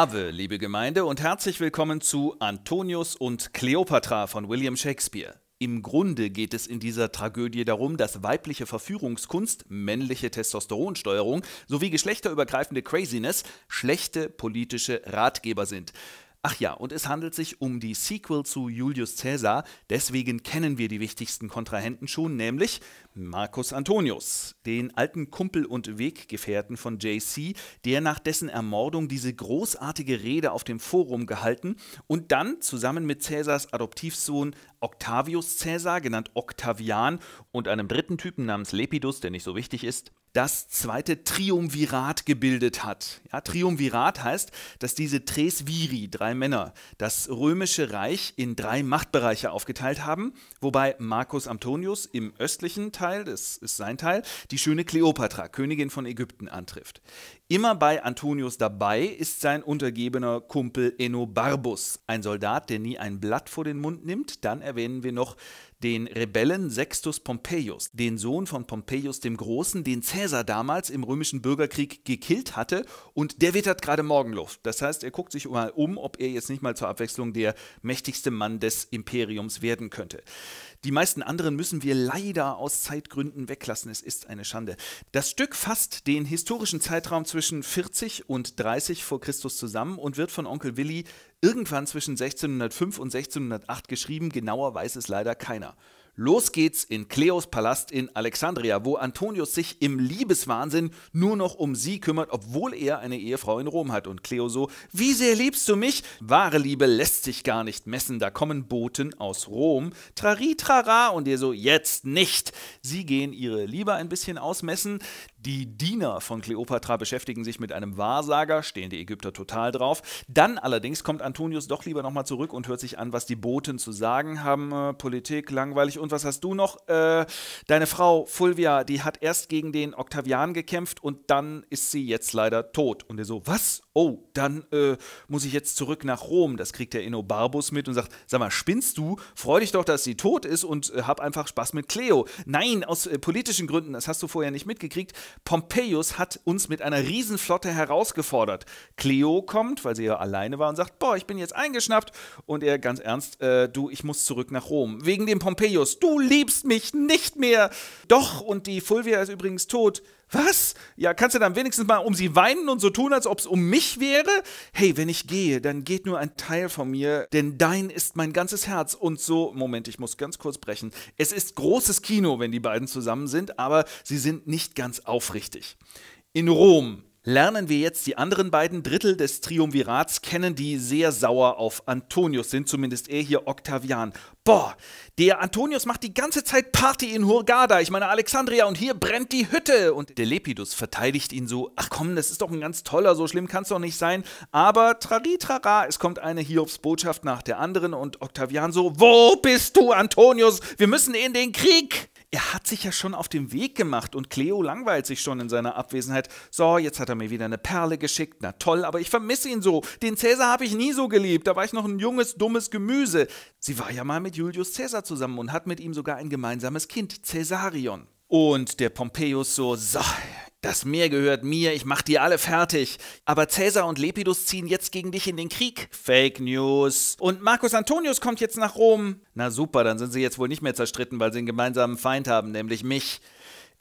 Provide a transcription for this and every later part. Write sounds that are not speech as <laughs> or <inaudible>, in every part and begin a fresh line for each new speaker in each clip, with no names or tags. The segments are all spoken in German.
Ave, liebe Gemeinde, und herzlich willkommen zu Antonius und Kleopatra von William Shakespeare. Im Grunde geht es in dieser Tragödie darum, dass weibliche Verführungskunst, männliche Testosteronsteuerung sowie geschlechterübergreifende Craziness schlechte politische Ratgeber sind. Ach ja, und es handelt sich um die Sequel zu Julius Caesar, deswegen kennen wir die wichtigsten Kontrahenten schon, nämlich Marcus Antonius, den alten Kumpel und Weggefährten von JC, der nach dessen Ermordung diese großartige Rede auf dem Forum gehalten und dann zusammen mit Cäsars Adoptivsohn Octavius Cäsar, genannt Octavian, und einem dritten Typen namens Lepidus, der nicht so wichtig ist, das zweite Triumvirat gebildet hat. Ja, Triumvirat heißt, dass diese Tres Viri, drei Männer, das römische Reich in drei Machtbereiche aufgeteilt haben, wobei Marcus Antonius im östlichen Teil Teil, das ist sein Teil, die schöne Kleopatra, Königin von Ägypten, antrifft. Immer bei Antonius dabei ist sein untergebener Kumpel Enobarbus, ein Soldat, der nie ein Blatt vor den Mund nimmt. Dann erwähnen wir noch den Rebellen Sextus Pompeius, den Sohn von Pompeius dem Großen, den Cäsar damals im römischen Bürgerkrieg gekillt hatte. Und der wittert gerade Morgenluft. Das heißt, er guckt sich mal um, ob er jetzt nicht mal zur Abwechslung der mächtigste Mann des Imperiums werden könnte. Die meisten anderen müssen wir leider aus Zeitgründen weglassen. Es ist eine Schande. Das Stück fasst den historischen Zeitraum zwischen 40 und 30 vor Christus zusammen und wird von Onkel Willi irgendwann zwischen 1605 und 1608 geschrieben. Genauer weiß es leider keiner. Los geht's in Cleos Palast in Alexandria, wo Antonius sich im Liebeswahnsinn nur noch um sie kümmert, obwohl er eine Ehefrau in Rom hat. Und Cleo so, wie sehr liebst du mich? Wahre Liebe lässt sich gar nicht messen, da kommen Boten aus Rom. Trari, trara und ihr so, jetzt nicht. Sie gehen ihre Liebe ein bisschen ausmessen. Die Diener von Kleopatra beschäftigen sich mit einem Wahrsager, stehen die Ägypter total drauf. Dann allerdings kommt Antonius doch lieber nochmal zurück und hört sich an, was die Boten zu sagen haben. Äh, Politik, langweilig. Und was hast du noch? Äh, deine Frau Fulvia, die hat erst gegen den Octavian gekämpft und dann ist sie jetzt leider tot. Und er so, was? Oh, dann äh, muss ich jetzt zurück nach Rom. Das kriegt der Innobarbus mit und sagt, sag mal, spinnst du? Freu dich doch, dass sie tot ist und äh, hab einfach Spaß mit Cleo. Nein, aus äh, politischen Gründen, das hast du vorher nicht mitgekriegt. Pompeius hat uns mit einer Riesenflotte herausgefordert. Cleo kommt, weil sie ja alleine war und sagt, boah, ich bin jetzt eingeschnappt. Und er ganz ernst, äh, du, ich muss zurück nach Rom. Wegen dem Pompeius. Du liebst mich nicht mehr. Doch, und die Fulvia ist übrigens tot. Was? Ja, kannst du dann wenigstens mal um sie weinen und so tun, als ob es um mich wäre? Hey, wenn ich gehe, dann geht nur ein Teil von mir, denn dein ist mein ganzes Herz. Und so, Moment, ich muss ganz kurz brechen. Es ist großes Kino, wenn die beiden zusammen sind, aber sie sind nicht ganz aufrichtig. In Rom lernen wir jetzt die anderen beiden Drittel des Triumvirats kennen, die sehr sauer auf Antonius sind, zumindest er hier Octavian. Boah, der Antonius macht die ganze Zeit Party in Hurgada, ich meine Alexandria, und hier brennt die Hütte. Und der Lepidus verteidigt ihn so, ach komm, das ist doch ein ganz toller, so schlimm kann es doch nicht sein. Aber trari trara, es kommt eine Hiobsbotschaft nach der anderen und Octavian so, wo bist du, Antonius? Wir müssen in den Krieg. Er hat sich ja schon auf den Weg gemacht und Cleo langweilt sich schon in seiner Abwesenheit. So, jetzt hat er mir wieder eine Perle geschickt. Na toll, aber ich vermisse ihn so. Den Cäsar habe ich nie so geliebt. Da war ich noch ein junges, dummes Gemüse. Sie war ja mal mit Julius Cäsar zusammen und hat mit ihm sogar ein gemeinsames Kind, Cäsarion. Und der Pompeius so, so, das Meer gehört mir, ich mach dir alle fertig. Aber Cäsar und Lepidus ziehen jetzt gegen dich in den Krieg. Fake News. Und Marcus Antonius kommt jetzt nach Rom. Na super, dann sind sie jetzt wohl nicht mehr zerstritten, weil sie einen gemeinsamen Feind haben, nämlich mich.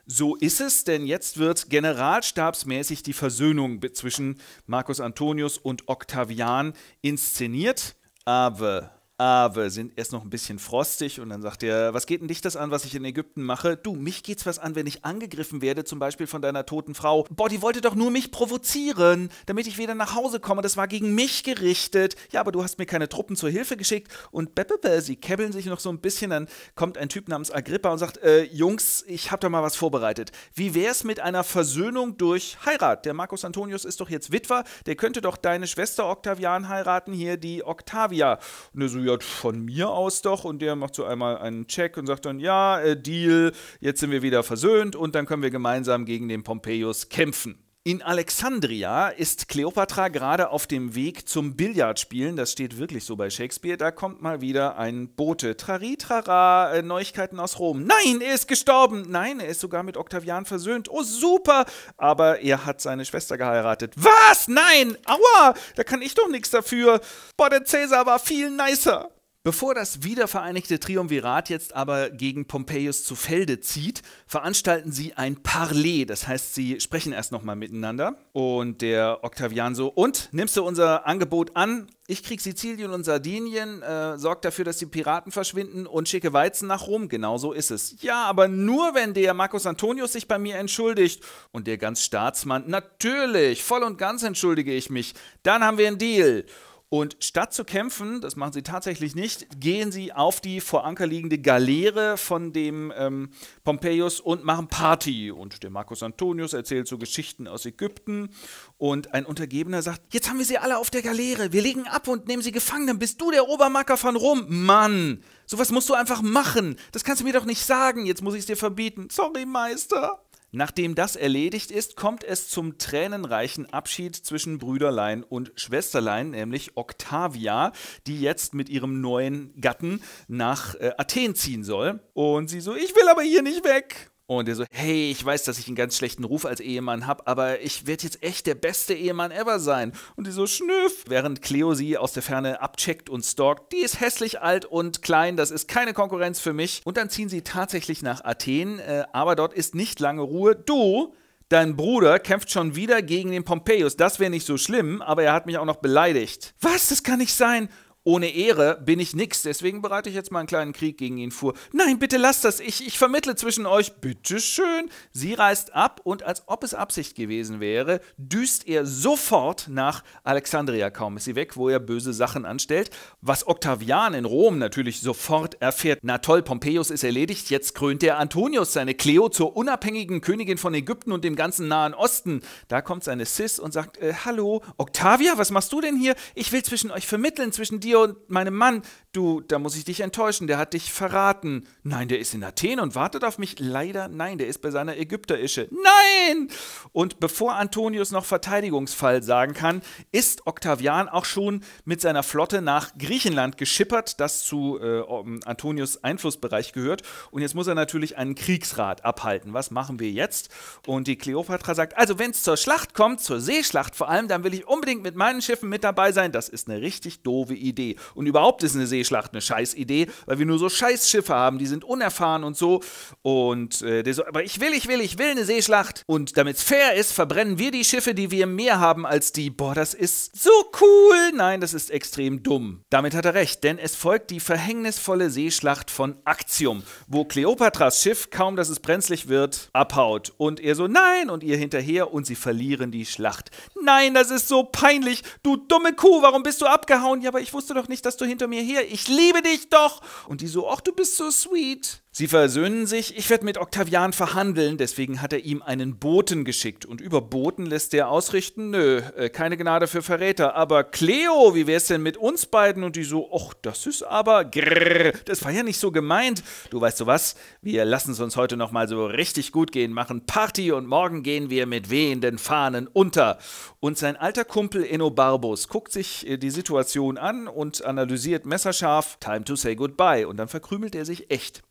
So ist es, denn jetzt wird generalstabsmäßig die Versöhnung zwischen Marcus Antonius und Octavian inszeniert. Aber aber ah, sind erst noch ein bisschen frostig und dann sagt er, was geht denn dich das an, was ich in Ägypten mache? Du, mich geht's was an, wenn ich angegriffen werde, zum Beispiel von deiner toten Frau. Boah, die wollte doch nur mich provozieren, damit ich wieder nach Hause komme. Das war gegen mich gerichtet. Ja, aber du hast mir keine Truppen zur Hilfe geschickt. Und beppebe, sie kebbeln sich noch so ein bisschen. Dann kommt ein Typ namens Agrippa und sagt, äh, Jungs, ich hab da mal was vorbereitet. Wie wär's mit einer Versöhnung durch Heirat? Der Marcus Antonius ist doch jetzt Witwer. Der könnte doch deine Schwester Octavian heiraten, hier die Octavia. Nö, so ja, von mir aus doch. Und der macht so einmal einen Check und sagt dann, ja, äh, Deal, jetzt sind wir wieder versöhnt und dann können wir gemeinsam gegen den Pompeius kämpfen. In Alexandria ist Kleopatra gerade auf dem Weg zum Billardspielen. Das steht wirklich so bei Shakespeare. Da kommt mal wieder ein Bote. Trari, trara, äh, Neuigkeiten aus Rom. Nein, er ist gestorben. Nein, er ist sogar mit Octavian versöhnt. Oh, super. Aber er hat seine Schwester geheiratet. Was? Nein. Aua, da kann ich doch nichts dafür. Boah, der Cäsar war viel nicer. Bevor das wiedervereinigte Triumvirat jetzt aber gegen Pompeius zu Felde zieht, veranstalten sie ein Parley. Das heißt, sie sprechen erst nochmal miteinander. Und der Octavian so, und nimmst du unser Angebot an? Ich krieg Sizilien und Sardinien, äh, sorg dafür, dass die Piraten verschwinden und schicke Weizen nach Rom. Genau so ist es. Ja, aber nur wenn der Marcus Antonius sich bei mir entschuldigt. Und der ganz Staatsmann, natürlich, voll und ganz entschuldige ich mich. Dann haben wir einen Deal. Und statt zu kämpfen, das machen sie tatsächlich nicht, gehen sie auf die vor Anker liegende Galeere von dem ähm, Pompeius und machen Party. Und der Marcus Antonius erzählt so Geschichten aus Ägypten. Und ein Untergebener sagt: Jetzt haben wir sie alle auf der Galeere, wir legen ab und nehmen sie gefangen, dann bist du der Obermacker von Rom. Mann, sowas musst du einfach machen. Das kannst du mir doch nicht sagen, jetzt muss ich es dir verbieten. Sorry, Meister. Nachdem das erledigt ist, kommt es zum tränenreichen Abschied zwischen Brüderlein und Schwesterlein, nämlich Octavia, die jetzt mit ihrem neuen Gatten nach äh, Athen ziehen soll. Und sie so, ich will aber hier nicht weg. Und der so, hey, ich weiß, dass ich einen ganz schlechten Ruf als Ehemann habe, aber ich werde jetzt echt der beste Ehemann ever sein. Und die so, schnüff. Während Cleo sie aus der Ferne abcheckt und stalkt, die ist hässlich alt und klein, das ist keine Konkurrenz für mich. Und dann ziehen sie tatsächlich nach Athen, äh, aber dort ist nicht lange Ruhe. Du, Dein Bruder kämpft schon wieder gegen den Pompeius. Das wäre nicht so schlimm, aber er hat mich auch noch beleidigt. Was? Das kann nicht sein ohne Ehre bin ich nix, deswegen bereite ich jetzt mal einen kleinen Krieg gegen ihn vor. Nein, bitte lasst das, ich, ich vermittle zwischen euch. Bitteschön. Sie reist ab und als ob es Absicht gewesen wäre, düst er sofort nach Alexandria. Kaum ist sie weg, wo er böse Sachen anstellt. Was Octavian in Rom natürlich sofort erfährt. Na toll, Pompeius ist erledigt, jetzt krönt er Antonius, seine Cleo, zur unabhängigen Königin von Ägypten und dem ganzen Nahen Osten. Da kommt seine Sis und sagt, äh, hallo, Octavia, was machst du denn hier? Ich will zwischen euch vermitteln, zwischen dir und meinem Mann, du, da muss ich dich enttäuschen, der hat dich verraten. Nein, der ist in Athen und wartet auf mich. Leider nein, der ist bei seiner Ägypterische. Nein! Und bevor Antonius noch Verteidigungsfall sagen kann, ist Octavian auch schon mit seiner Flotte nach Griechenland geschippert, das zu äh, Antonius Einflussbereich gehört. Und jetzt muss er natürlich einen Kriegsrat abhalten. Was machen wir jetzt? Und die Kleopatra sagt, also wenn es zur Schlacht kommt, zur Seeschlacht vor allem, dann will ich unbedingt mit meinen Schiffen mit dabei sein. Das ist eine richtig doofe Idee. Idee. Und überhaupt ist eine Seeschlacht eine Scheißidee, weil wir nur so Scheißschiffe haben, die sind unerfahren und so. Und äh, der so, aber ich will, ich will, ich will eine Seeschlacht. Und damit es fair ist, verbrennen wir die Schiffe, die wir mehr haben als die. Boah, das ist so cool. Nein, das ist extrem dumm. Damit hat er recht, denn es folgt die verhängnisvolle Seeschlacht von Actium, wo Kleopatras Schiff, kaum dass es brenzlig wird, abhaut. Und er so, nein, und ihr hinterher und sie verlieren die Schlacht. Nein, das ist so peinlich. Du dumme Kuh, warum bist du abgehauen? Ja, aber ich wusste doch, doch nicht, dass du hinter mir her. Ich liebe dich doch. Und die so, ach, du bist so sweet. Sie versöhnen sich, ich werde mit Octavian verhandeln, deswegen hat er ihm einen Boten geschickt. Und über Boten lässt er ausrichten, nö, äh, keine Gnade für Verräter. Aber Cleo, wie wär's denn mit uns beiden? Und die so, ach, das ist aber, grrr, das war ja nicht so gemeint. Du weißt du was, wir lassen es uns heute nochmal so richtig gut gehen, machen Party und morgen gehen wir mit wehenden Fahnen unter. Und sein alter Kumpel Enno Barbus guckt sich äh, die Situation an und analysiert messerscharf, time to say goodbye. Und dann verkrümelt er sich echt.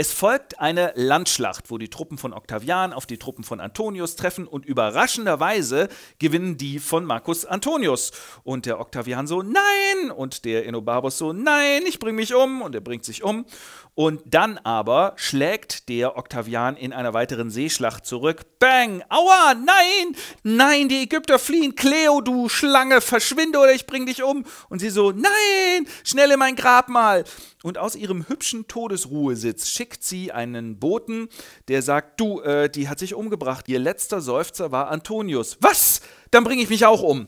Es folgt eine Landschlacht, wo die Truppen von Octavian auf die Truppen von Antonius treffen und überraschenderweise gewinnen die von Marcus Antonius. Und der Octavian so, nein! Und der Enobarbus so, nein, ich bringe mich um! Und er bringt sich um. Und dann aber schlägt der Octavian in einer weiteren Seeschlacht zurück. Bang! Aua! Nein! Nein, die Ägypter fliehen! Cleo, du Schlange, verschwinde oder ich bring dich um! Und sie so, nein! Schnell in mein Grabmal! Und aus ihrem hübschen Todesruhesitz schickt schickt sie einen Boten, der sagt, du, äh, die hat sich umgebracht. Ihr letzter Seufzer war Antonius. Was? Dann bringe ich mich auch um.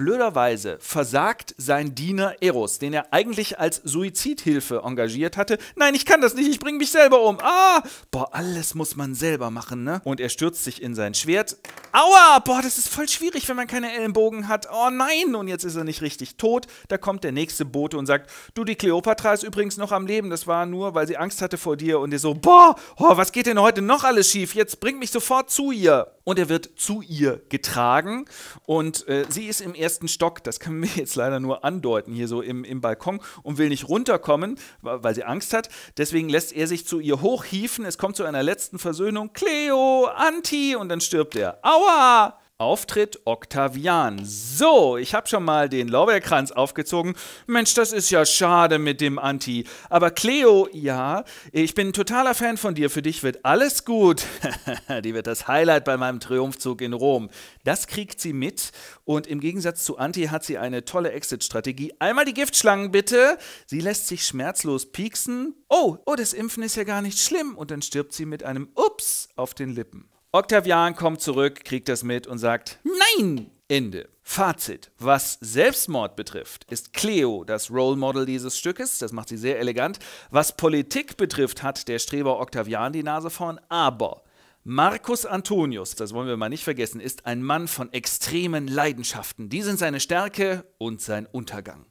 Blöderweise versagt sein Diener Eros, den er eigentlich als Suizidhilfe engagiert hatte. Nein, ich kann das nicht, ich bringe mich selber um. Ah! Boah, alles muss man selber machen, ne? Und er stürzt sich in sein Schwert. Aua! Boah, das ist voll schwierig, wenn man keine Ellenbogen hat. Oh nein! Und jetzt ist er nicht richtig tot. Da kommt der nächste Bote und sagt: Du, die Kleopatra ist übrigens noch am Leben. Das war nur, weil sie Angst hatte vor dir. Und er so: Boah, oh, was geht denn heute noch alles schief? Jetzt bring mich sofort zu ihr. Und er wird zu ihr getragen. Und äh, sie ist im ersten ersten Stock, das kann mir jetzt leider nur andeuten, hier so im, im Balkon und will nicht runterkommen, weil sie Angst hat. Deswegen lässt er sich zu ihr hochhieven. Es kommt zu einer letzten Versöhnung. Cleo, Anti! Und dann stirbt er. Aua! Auftritt Octavian. So, ich habe schon mal den Lorbeerkranz aufgezogen. Mensch, das ist ja schade mit dem Anti. Aber Cleo, ja, ich bin ein totaler Fan von dir. Für dich wird alles gut. <laughs> Die wird das Highlight bei meinem Triumphzug in Rom. Das kriegt sie mit. Und im Gegensatz zu Anti hat sie eine tolle Exit-Strategie. Einmal die Giftschlangen bitte. Sie lässt sich schmerzlos pieksen. Oh, oh, das Impfen ist ja gar nicht schlimm. Und dann stirbt sie mit einem Ups auf den Lippen. Octavian kommt zurück, kriegt das mit und sagt, nein, Ende. Fazit. Was Selbstmord betrifft, ist Cleo das Role Model dieses Stückes. Das macht sie sehr elegant. Was Politik betrifft, hat der Streber Octavian die Nase vorn. Aber Marcus Antonius, das wollen wir mal nicht vergessen, ist ein Mann von extremen Leidenschaften. Die sind seine Stärke und sein Untergang.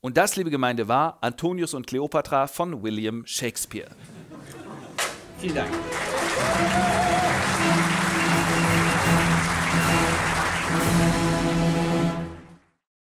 Und das, liebe Gemeinde, war Antonius und Cleopatra von William Shakespeare. Vielen Dank.